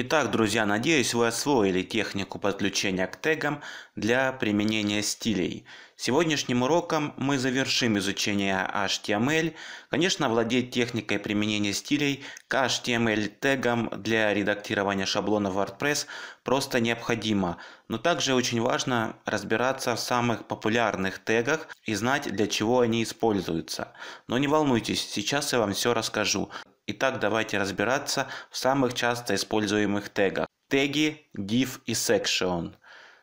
Итак, друзья, надеюсь, вы освоили технику подключения к тегам для применения стилей. Сегодняшним уроком мы завершим изучение HTML. Конечно, владеть техникой применения стилей к HTML тегам для редактирования шаблонов WordPress просто необходимо. Но также очень важно разбираться в самых популярных тегах и знать, для чего они используются. Но не волнуйтесь, сейчас я вам все расскажу. Итак, давайте разбираться в самых часто используемых тегах. Теги div и section.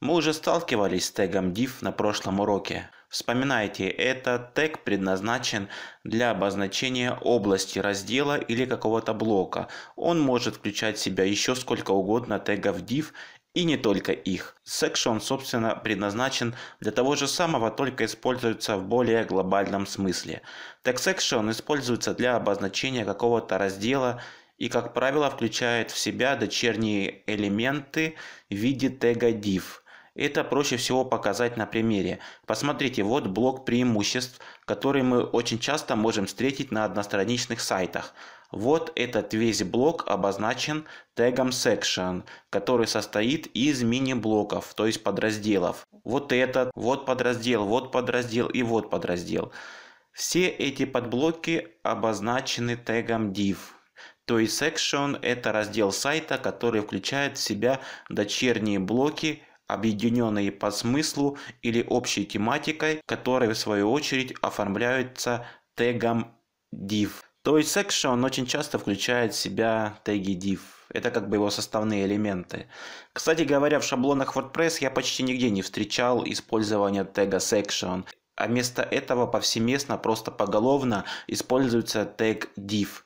Мы уже сталкивались с тегом div на прошлом уроке. Вспоминайте, этот тег предназначен для обозначения области раздела или какого-то блока. Он может включать в себя еще сколько угодно тегов div и не только их. Секшон, собственно, предназначен для того же самого, только используется в более глобальном смысле. Так секшон используется для обозначения какого-то раздела и, как правило, включает в себя дочерние элементы в виде тега div – это проще всего показать на примере. Посмотрите, вот блок преимуществ, который мы очень часто можем встретить на одностраничных сайтах. Вот этот весь блок обозначен тегом section, который состоит из мини-блоков, то есть подразделов. Вот этот, вот подраздел, вот подраздел и вот подраздел. Все эти подблоки обозначены тегом div. То есть section – это раздел сайта, который включает в себя дочерние блоки объединенные по смыслу или общей тематикой, которые в свою очередь оформляются тегом div. То есть section он очень часто включает в себя теги div. Это как бы его составные элементы. Кстати говоря, в шаблонах WordPress я почти нигде не встречал использование тега section. А вместо этого повсеместно, просто поголовно используется тег div –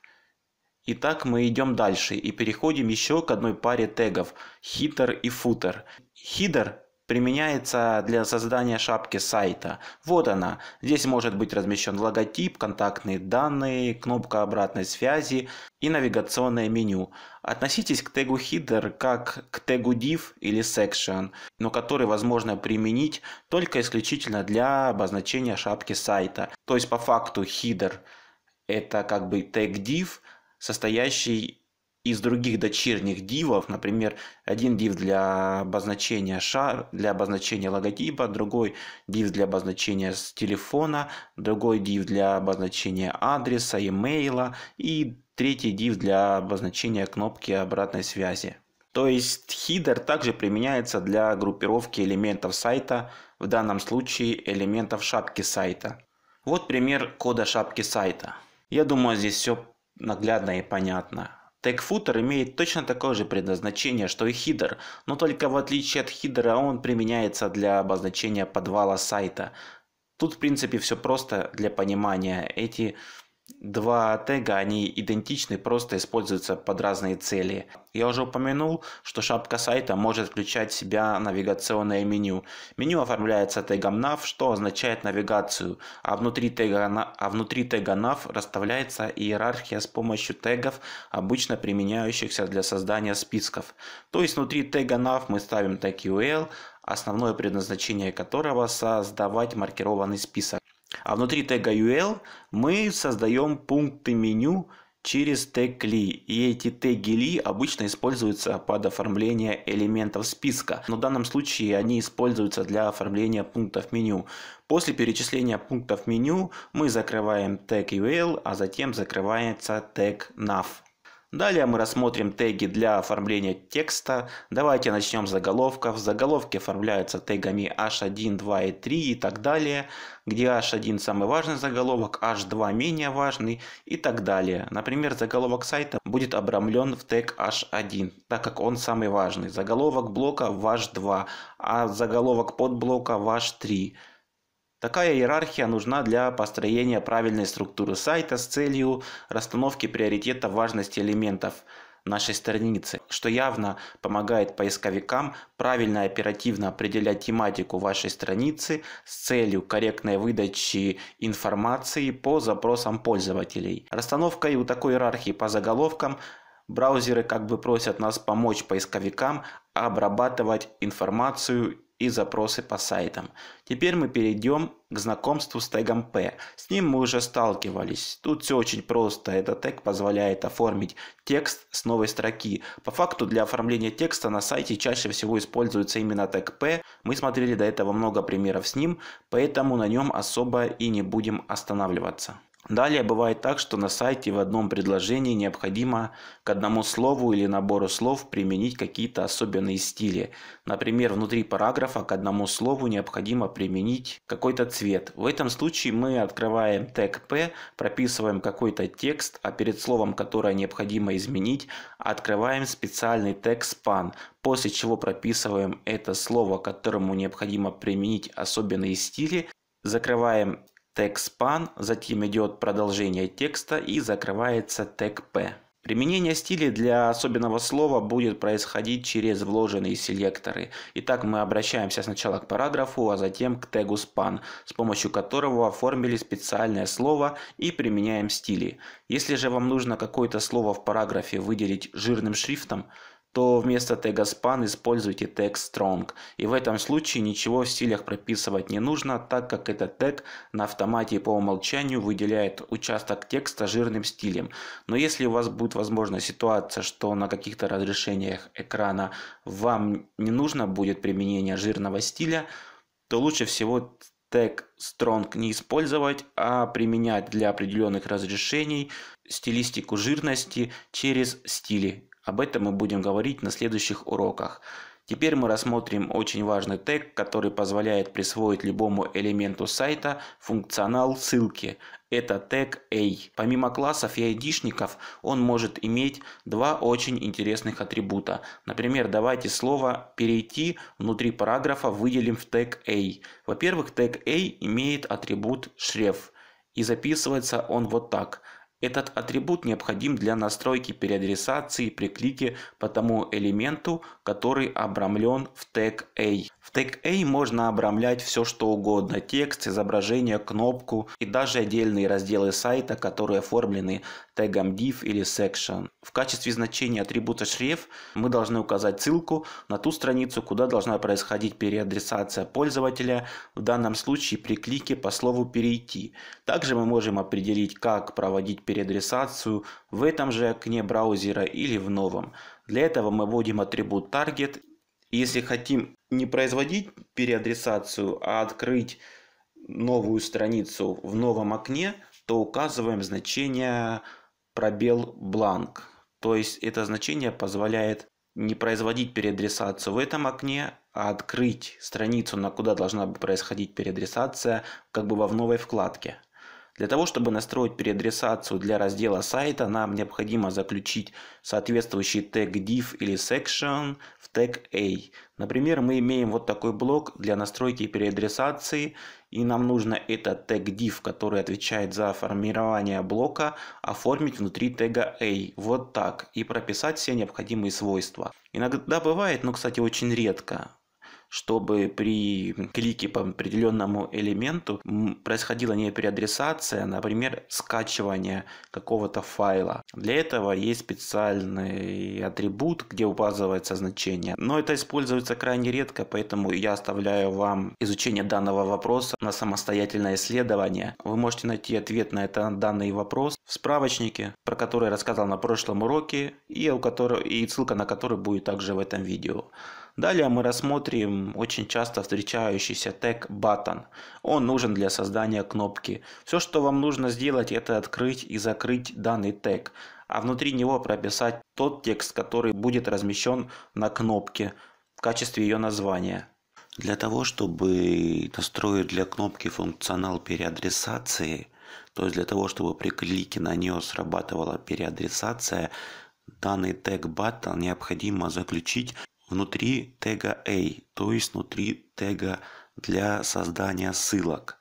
Итак, мы идем дальше и переходим еще к одной паре тегов – хитер и футер. Хидер применяется для создания шапки сайта. Вот она. Здесь может быть размещен логотип, контактные данные, кнопка обратной связи и навигационное меню. Относитесь к тегу header как к тегу div или section, но который возможно применить только исключительно для обозначения шапки сайта. То есть по факту header это как бы тег div, состоящий из других дочерних дивов, например, один див для обозначения шар, для обозначения логотипа, другой див для обозначения с телефона, другой див для обозначения адреса, имейла и третий див для обозначения кнопки обратной связи. То есть хидер также применяется для группировки элементов сайта, в данном случае элементов шапки сайта. Вот пример кода шапки сайта. Я думаю, здесь все наглядно и понятно. Тег-футер имеет точно такое же предназначение, что и хидер, но только в отличие от хидера он применяется для обозначения подвала сайта. Тут в принципе все просто для понимания. Эти Два тега, они идентичны, просто используются под разные цели. Я уже упомянул, что шапка сайта может включать в себя навигационное меню. Меню оформляется тегом nav, что означает навигацию, а внутри тега, а внутри тега nav расставляется иерархия с помощью тегов, обычно применяющихся для создания списков. То есть внутри тега nav мы ставим тег UL, основное предназначение которого создавать маркированный список. А внутри тега UL мы создаем пункты меню через тег li. И эти теги li обычно используются под оформление элементов списка. Но в данном случае они используются для оформления пунктов меню. После перечисления пунктов меню мы закрываем тег UL, а затем закрывается тег nav. Далее мы рассмотрим теги для оформления текста. Давайте начнем с заголовков. Заголовки оформляются тегами h1, 2 и 3 и так далее, где h1 самый важный заголовок, h2 менее важный и так далее. Например, заголовок сайта будет обрамлен в тег h1, так как он самый важный. Заголовок блока h 2, а заголовок подблока h 3. Такая иерархия нужна для построения правильной структуры сайта с целью расстановки приоритета важности элементов нашей страницы, что явно помогает поисковикам правильно и оперативно определять тематику вашей страницы с целью корректной выдачи информации по запросам пользователей. Расстановкой у такой иерархии по заголовкам браузеры как бы просят нас помочь поисковикам обрабатывать информацию и запросы по сайтам. Теперь мы перейдем к знакомству с тегом P. С ним мы уже сталкивались. Тут все очень просто. Этот тег позволяет оформить текст с новой строки. По факту для оформления текста на сайте чаще всего используется именно тег P. Мы смотрели до этого много примеров с ним, поэтому на нем особо и не будем останавливаться. Далее бывает так, что на сайте в одном предложении необходимо к одному слову или набору слов применить какие-то особенные стили. Например, внутри параграфа к одному слову необходимо применить какой-то цвет. В этом случае мы открываем тег P, прописываем какой-то текст, а перед словом, которое необходимо изменить, открываем специальный тег span, после чего прописываем это слово, которому необходимо применить особенные стили, закрываем Тег span, затем идет продолжение текста и закрывается тег P. Применение стилей для особенного слова будет происходить через вложенные селекторы. Итак, мы обращаемся сначала к параграфу, а затем к тегу span, с помощью которого оформили специальное слово и применяем стили. Если же вам нужно какое-то слово в параграфе выделить жирным шрифтом, то вместо тега span используйте тег strong. И в этом случае ничего в стилях прописывать не нужно, так как этот тег на автомате по умолчанию выделяет участок текста жирным стилем. Но если у вас будет возможна ситуация, что на каких-то разрешениях экрана вам не нужно будет применение жирного стиля, то лучше всего тег strong не использовать, а применять для определенных разрешений стилистику жирности через стили об этом мы будем говорить на следующих уроках. Теперь мы рассмотрим очень важный тег, который позволяет присвоить любому элементу сайта функционал ссылки. Это тег A. Помимо классов и айдишников, он может иметь два очень интересных атрибута. Например, давайте слово «перейти» внутри параграфа выделим в тег A. Во-первых, тег A имеет атрибут шреф. И записывается он вот так – этот атрибут необходим для настройки переадресации при клике по тому элементу, который обрамлен в тег A. В тег A можно обрамлять все что угодно – текст, изображение, кнопку и даже отдельные разделы сайта, которые оформлены тегом div или section. В качестве значения атрибута шрифт мы должны указать ссылку на ту страницу, куда должна происходить переадресация пользователя, в данном случае при клике по слову «перейти». Также мы можем определить, как проводить переадресацию в этом же окне браузера или в новом. Для этого мы вводим атрибут target. Если хотим не производить переадресацию, а открыть новую страницу в новом окне, то указываем значение пробел бланк. То есть это значение позволяет не производить переадресацию в этом окне, а открыть страницу, на куда должна бы происходить переадресация, как бы во в новой вкладке. Для того, чтобы настроить переадресацию для раздела сайта, нам необходимо заключить соответствующий тег div или section в тег a. Например, мы имеем вот такой блок для настройки переадресации, и нам нужно этот тег div, который отвечает за формирование блока, оформить внутри тега a, вот так, и прописать все необходимые свойства. Иногда бывает, но, кстати, очень редко, чтобы при клике по определенному элементу происходила не переадресация, а, например, скачивание какого-то файла. Для этого есть специальный атрибут, где указывается значение. Но это используется крайне редко, поэтому я оставляю вам изучение данного вопроса на самостоятельное исследование. Вы можете найти ответ на это, данный вопрос в справочнике, про который я рассказал на прошлом уроке, и, у которого, и ссылка на который будет также в этом видео. Далее мы рассмотрим очень часто встречающийся тег button. Он нужен для создания кнопки. Все, что вам нужно сделать, это открыть и закрыть данный тег, а внутри него прописать тот текст, который будет размещен на кнопке в качестве ее названия. Для того, чтобы настроить для кнопки функционал переадресации, то есть для того, чтобы при клике на нее срабатывала переадресация, данный тег button необходимо заключить внутри тега A, то есть внутри тега для создания ссылок.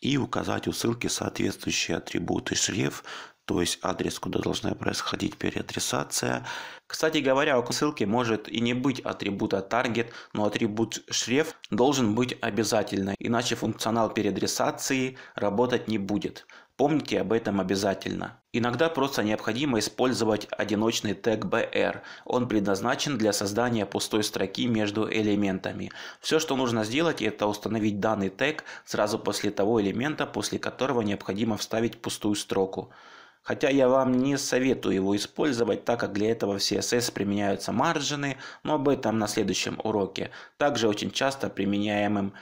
И указать у ссылки соответствующие атрибуты шрифт, то есть адрес, куда должна происходить переадресация. Кстати говоря, у ссылки может и не быть атрибута target, но атрибут шрифт должен быть обязательно, иначе функционал переадресации работать не будет. Помните об этом обязательно. Иногда просто необходимо использовать одиночный тег br. Он предназначен для создания пустой строки между элементами. Все, что нужно сделать, это установить данный тег сразу после того элемента, после которого необходимо вставить пустую строку. Хотя я вам не советую его использовать, так как для этого в CSS применяются маржины, но об этом на следующем уроке. Также очень часто применяемым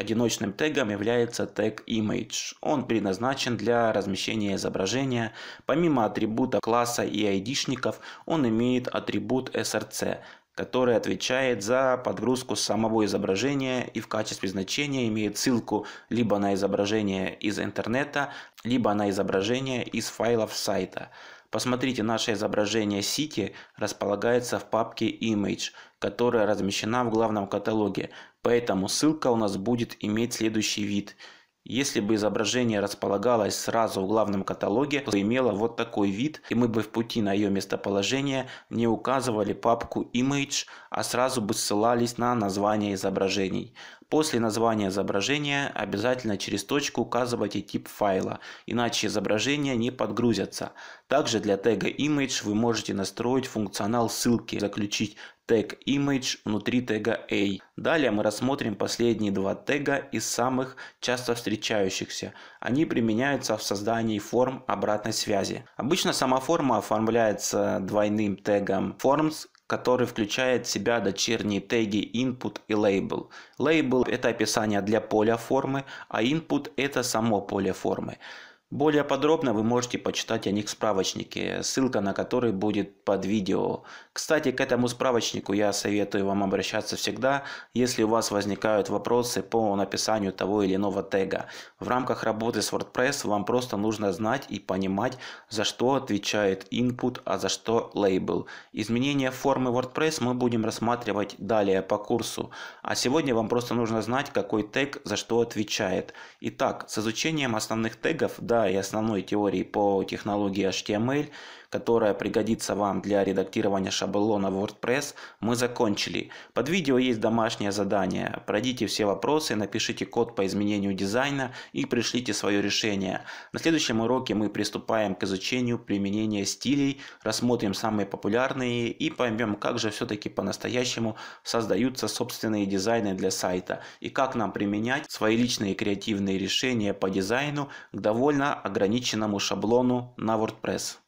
Одиночным тегом является тег Image. Он предназначен для размещения изображения. Помимо атрибута класса и айдишников, он имеет атрибут src, который отвечает за подгрузку самого изображения и в качестве значения имеет ссылку либо на изображение из интернета, либо на изображение из файлов сайта. Посмотрите, наше изображение City располагается в папке Image, которая размещена в главном каталоге. Поэтому ссылка у нас будет иметь следующий вид. Если бы изображение располагалось сразу в главном каталоге, то имело вот такой вид, и мы бы в пути на ее местоположение не указывали папку Image, а сразу бы ссылались на название изображений. После названия изображения обязательно через точку указывайте тип файла, иначе изображения не подгрузятся. Также для тега Image вы можете настроить функционал ссылки, заключить тег image внутри тега a. Далее мы рассмотрим последние два тега из самых часто встречающихся. Они применяются в создании форм обратной связи. Обычно сама форма оформляется двойным тегом forms, который включает в себя дочерние теги input и label. Label – это описание для поля формы, а input – это само поле формы. Более подробно вы можете почитать о них в справочнике, ссылка на который будет под видео. Кстати, к этому справочнику я советую вам обращаться всегда, если у вас возникают вопросы по написанию того или иного тега. В рамках работы с WordPress вам просто нужно знать и понимать, за что отвечает input, а за что label. Изменения формы WordPress мы будем рассматривать далее по курсу, а сегодня вам просто нужно знать, какой тег за что отвечает. Итак, с изучением основных тегов, да, да, и основной теории по технологии HTML, которая пригодится вам для редактирования шаблона WordPress, мы закончили. Под видео есть домашнее задание. Пройдите все вопросы, напишите код по изменению дизайна и пришлите свое решение. На следующем уроке мы приступаем к изучению применения стилей, рассмотрим самые популярные и поймем, как же все-таки по-настоящему создаются собственные дизайны для сайта и как нам применять свои личные креативные решения по дизайну к довольно ограниченному шаблону на WordPress.